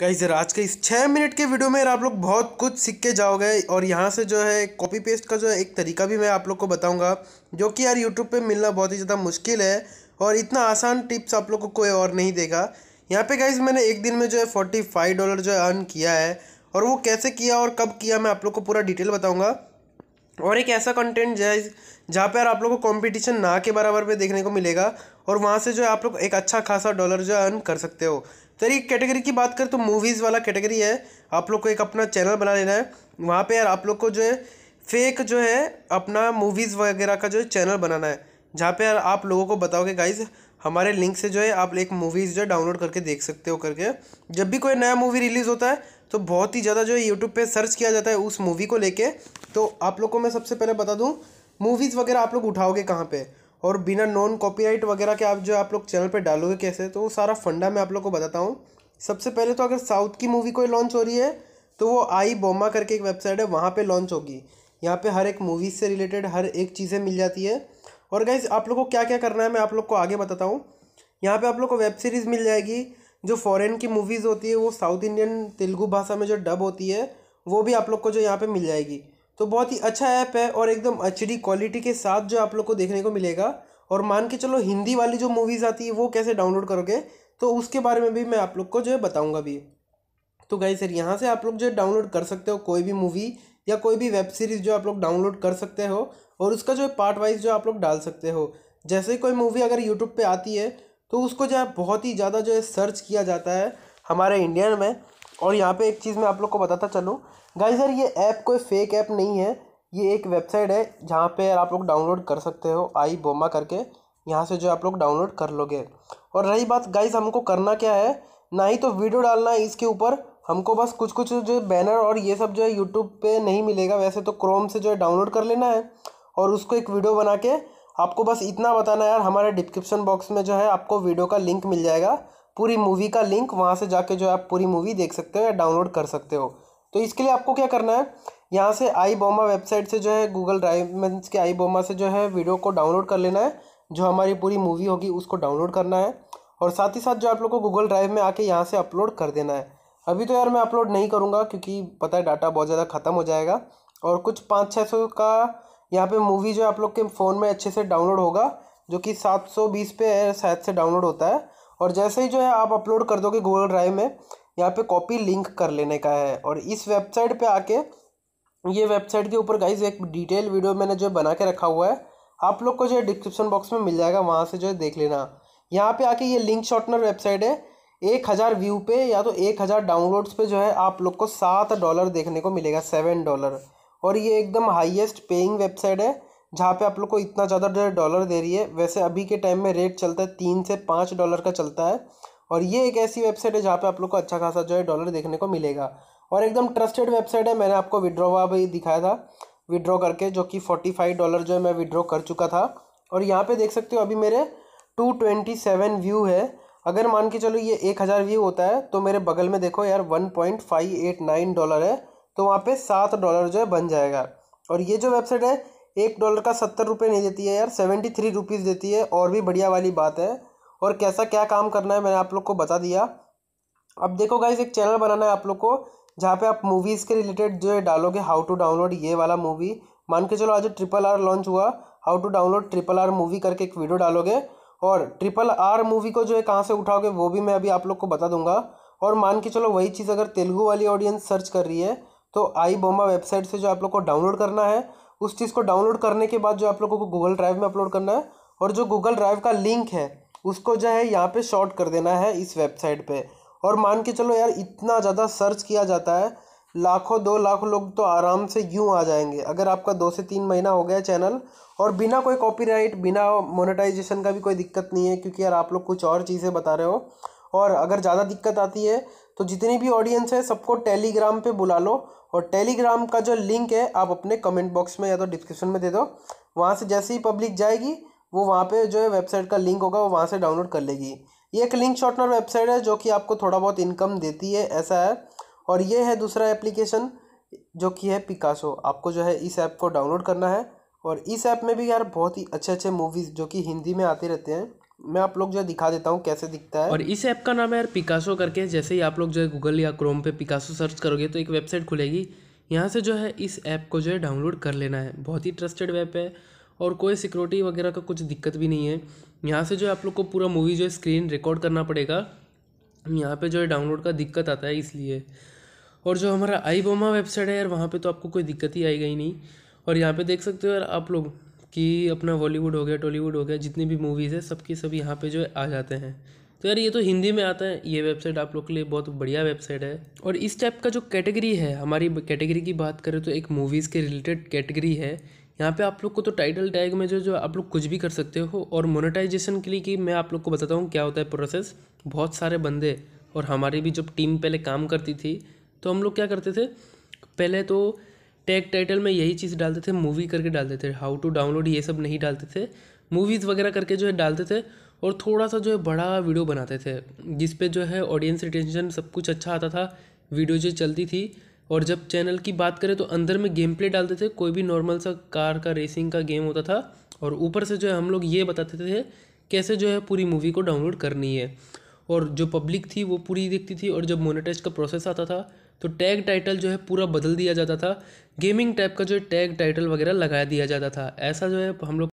guys आज के इस छः मिनट के वीडियो में आप लोग बहुत कुछ सीख के जाओगे और यहाँ से जो है कॉपी पेस्ट का जो है एक तरीका भी मैं आप लोग को बताऊंगा जो कि यार यूट्यूब पे मिलना बहुत ही ज़्यादा मुश्किल है और इतना आसान टिप्स आप लोग को कोई और नहीं देगा यहाँ पे गाइज मैंने एक दिन में जो है फोर्टी फाइव डॉलर जो है अर्न किया है और वो कैसे किया और कब किया मैं आप लोग को पूरा डिटेल बताऊँगा और एक ऐसा कंटेंट जो है जहाँ पर आप लोग को कॉम्पिटिशन ना के बराबर पर देखने को मिलेगा और वहाँ से जो है आप लोग एक अच्छा खासा डॉलर जो है अर्न कर सकते हो सर एक कैटेगरी की बात करें तो मूवीज़ वाला कैटेगरी है आप लोग को एक अपना चैनल बना लेना है वहाँ पे यार आप लोग को जो है फेक जो है अपना मूवीज़ वगैरह का जो है चैनल बनाना है जहाँ पे यार आप लोगों को बताओगे गाइज हमारे लिंक से जो है आप एक मूवीज़ जो है डाउनलोड करके देख सकते हो करके जब भी कोई नया मूवी रिलीज़ होता है तो बहुत ही ज़्यादा जो है यूट्यूब पर सर्च किया जाता है उस मूवी को लेकर तो आप लोग को मैं सबसे पहले बता दूँ मूवीज़ वगैरह आप लोग उठाओगे कहाँ पर और बिना नॉन कॉपीराइट वगैरह के आप जो आप लोग चैनल पे डालोगे कैसे तो वो सारा फंडा मैं आप लोग को बताता हूँ सबसे पहले तो अगर साउथ की मूवी कोई लॉन्च हो रही है तो वो आई बोमा करके एक वेबसाइट है वहाँ पे लॉन्च होगी यहाँ पे हर एक मूवीज़ से रिलेटेड हर एक चीज़ें मिल जाती है और गाइज आप लोग को क्या क्या करना है मैं आप लोग को आगे बताता हूँ यहाँ पर आप लोग को वेब सीरीज़ मिल जाएगी जो फॉरेन की मूवीज़ होती है वो साउथ इंडियन तेलुगु भाषा में जो डब होती है वो भी आप लोग को जो यहाँ पे मिल जाएगी तो बहुत ही अच्छा ऐप है और एकदम एच क्वालिटी के साथ जो आप लोग को देखने को मिलेगा और मान के चलो हिंदी वाली जो मूवीज़ आती है वो कैसे डाउनलोड करोगे तो उसके बारे में भी मैं आप लोग को जो है बताऊँगा भी तो गाई सर यहाँ से आप लोग जो है डाउनलोड कर सकते हो कोई भी मूवी या कोई भी वेब सीरीज़ जो आप लोग डाउनलोड कर सकते हो और उसका जो है पार्ट वाइज जो आप लोग डाल सकते हो जैसे कोई मूवी अगर यूट्यूब पे आती है तो उसको जो है बहुत ही ज़्यादा जो है सर्च किया जाता है हमारे इंडियन में और यहाँ पे एक चीज़ मैं आप लोग को बताता चलूँ गाइज यार ये ऐप कोई फेक ऐप नहीं है ये एक वेबसाइट है जहाँ पे आप लोग डाउनलोड कर सकते हो आई बोमा करके यहाँ से जो आप लोग डाउनलोड कर लोगे और रही बात गाइज हमको करना क्या है ना ही तो वीडियो डालना है इसके ऊपर हमको बस कुछ कुछ जो बैनर और ये सब जो है यूट्यूब पर नहीं मिलेगा वैसे तो क्रोम से जो है डाउनलोड कर लेना है और उसको एक वीडियो बना के आपको बस इतना बताना है यार हमारे डिस्क्रिप्शन बॉक्स में जो है आपको वीडियो का लिंक मिल जाएगा पूरी मूवी का लिंक वहाँ से जाके जो है आप पूरी मूवी देख सकते हो या डाउनलोड कर सकते हो तो इसके लिए आपको क्या करना है यहाँ से आई बोमा वेबसाइट से जो है गूगल ड्राइव मीन्स के आई बोमा से जो है वीडियो को डाउनलोड कर लेना है जो हमारी पूरी मूवी होगी उसको डाउनलोड करना है और साथ ही साथ जो आप लोग को गूगल ड्राइव में आके यहाँ से अपलोड कर देना है अभी तो यार मैं अपलोड नहीं करूँगा क्योंकि पता है डाटा बहुत ज़्यादा ख़त्म हो जाएगा और कुछ पाँच छः सौ का यहाँ पे मूवी जो आप लोग के फ़ोन में अच्छे से डाउनलोड होगा जो कि सात सौ बीस पे शायद से डाउनलोड होता है और जैसे ही जो है आप अपलोड कर दोगे गूगल ड्राइव में यहाँ पे कॉपी लिंक कर लेने का है और इस वेबसाइट पे आके ये वेबसाइट के ऊपर गाइज एक डिटेल वीडियो मैंने जो है बना के रखा हुआ है आप लोग को जो है डिस्क्रिप्शन बॉक्स में मिल जाएगा वहाँ से जो है देख लेना यहाँ पे आके ये लिंक शॉर्टनर वेबसाइट है एक हज़ार व्यू पे या तो एक हज़ार डाउनलोड्स पे जो है आप लोग को सात डॉलर देखने को मिलेगा सेवन डॉलर और ये एकदम हाईएस्ट पेइंग वेबसाइट है जहाँ पे आप लोग को इतना ज़्यादा डॉलर दे रही है वैसे अभी के टाइम में रेट चलता है तीन से पाँच डॉलर का चलता है और ये एक ऐसी वेबसाइट है जहाँ पे आप लोग को अच्छा खासा जो है डॉलर देखने को मिलेगा और एकदम ट्रस्टेड वेबसाइट है मैंने आपको विड्रॉ हुआ भी दिखाया था विड्रॉ करके जो कि फोर्टी फाइव डॉलर जो है मैं विड्रॉ कर चुका था और यहाँ पे देख सकते हो अभी मेरे टू ट्वेंटी सेवन व्यू है अगर मान के चलो ये एक हज़ार व्यू होता है तो मेरे बगल में देखो यार one point five eight nine dollar है तो वहाँ पे सात डॉलर जो है बन जाएगा और ये जो वेबसाइट है एक डॉलर का सत्तर रुपये नहीं देती है यार सेवेंटी थ्री रुपीज़ देती है और भी बढ़िया वाली बात है और कैसा क्या काम करना है मैंने आप लोग को बता दिया अब देखो गाइज एक चैनल बनाना है आप लोग को जहाँ पे आप मूवीज़ के रिलेटेड जो है डालोगे हाउ टू डाउनलोड ये वाला मूवी मान के चलो आज ट्रिपल आर लॉन्च हुआ how to download triple R movie करके एक वीडियो डालोगे और ट्रिपल आर मूवी को जो है कहाँ से उठाओगे वो भी मैं अभी आप लोग को बता दूंगा और मान के चलो वही चीज़ अगर तेलुगू वाली ऑडियंस सर्च कर रही है तो आई बोमा वेबसाइट से जो आप लोग को डाउनलोड करना है उस चीज़ को डाउनलोड करने के बाद जो आप लोगों को गूगल ड्राइव में अपलोड करना है और जो गूगल ड्राइव का लिंक है उसको जो है यहाँ पे शॉर्ट कर देना है इस वेबसाइट पे और मान के चलो यार इतना ज़्यादा सर्च किया जाता है लाखों दो लाख लोग तो आराम से यूँ आ जाएंगे अगर आपका दो से तीन महीना हो गया चैनल और बिना कोई कॉपीराइट बिना मोनेटाइजेशन का भी कोई दिक्कत नहीं है क्योंकि यार आप लोग कुछ और चीज़ें बता रहे हो और अगर ज़्यादा दिक्कत आती है तो जितनी भी ऑडियंस है सबको टेलीग्राम पे बुला लो और टेलीग्राम का जो लिंक है आप अपने कमेंट बॉक्स में या तो डिस्क्रिप्शन में दे दो वहाँ से जैसे ही पब्लिक जाएगी वो वहाँ पे जो है वेबसाइट का लिंक होगा वो वहाँ से डाउनलोड कर लेगी ये एक लिंक शॉर्टनर वेबसाइट है जो कि आपको थोड़ा बहुत इनकम देती है ऐसा है और ये है दूसरा एप्लीकेशन जो कि है पिकासो आपको जो है इस ऐप को डाउनलोड करना है और इस ऐप में भी यार बहुत ही अच्छे अच्छे मूवीज़ जो कि हिंदी में आते रहते हैं मैं आप लोग जो है दिखा देता हूँ कैसे दिखता है और इस ऐप का नाम है यार पिकासो करके जैसे ही आप लोग जो है गूगल या क्रोम पे पिकासो सर्च करोगे तो एक वेबसाइट खुलेगी यहाँ से जो है इस ऐप को जो है डाउनलोड कर लेना है बहुत ही ट्रस्टेड वेब है और कोई सिक्योरिटी वगैरह का कुछ दिक्कत भी नहीं है यहाँ से जो है आप लोग को पूरा मूवी जो है स्क्रीन रिकॉर्ड करना पड़ेगा यहाँ पे जो है डाउनलोड का दिक्कत आता है इसलिए और जो हमारा आई बोमा वेबसाइट है यार वहाँ पे तो आपको कोई दिक्कत ही आएगा ही नहीं और यहाँ पे देख सकते हो यार आप लोग कि अपना बॉलीवुड हो गया टॉलीवुड हो गया जितनी भी मूवीज़ है सबकी सब यहाँ पे जो है आ जाते हैं तो यार ये तो हिंदी में आता है ये वेबसाइट आप लोग के लिए बहुत बढ़िया वेबसाइट है और इस टाइप का जो कैटेगरी है हमारी कैटेगरी की बात करें तो एक मूवीज़ के रिलेटेड कैटेगरी है यहाँ पे आप लोग को तो टाइटल टैग में जो जो आप लोग कुछ भी कर सकते हो और मोनेटाइजेशन के लिए कि मैं आप लोग को बताता हूँ क्या होता है प्रोसेस बहुत सारे बंदे और हमारी भी जब टीम पहले काम करती थी तो हम लोग क्या करते थे पहले तो टैग टाइटल में यही चीज़ डालते थे मूवी करके डालते थे हाउ टू डाउनलोड ये सब नहीं डालते थे मूवीज़ वगैरह करके जो है डालते थे और थोड़ा सा जो है बड़ा वीडियो बनाते थे जिस पे जो है ऑडियंस रिटेंशन सब कुछ अच्छा आता था वीडियो जो चलती थी और जब चैनल की बात करें तो अंदर में गेम प्ले डालते थे कोई भी नॉर्मल सा कार का रेसिंग का गेम होता था और ऊपर से जो है हम लोग ये बताते थे कैसे जो है पूरी मूवी को डाउनलोड करनी है और जो पब्लिक थी वो पूरी देखती थी और जब मोनिटाइज का प्रोसेस आता था तो टैग टाइटल जो है पूरा बदल दिया जाता था गेमिंग टाइप का जो है टैग टाइटल वगैरह लगा दिया जाता था ऐसा जो है हम लोग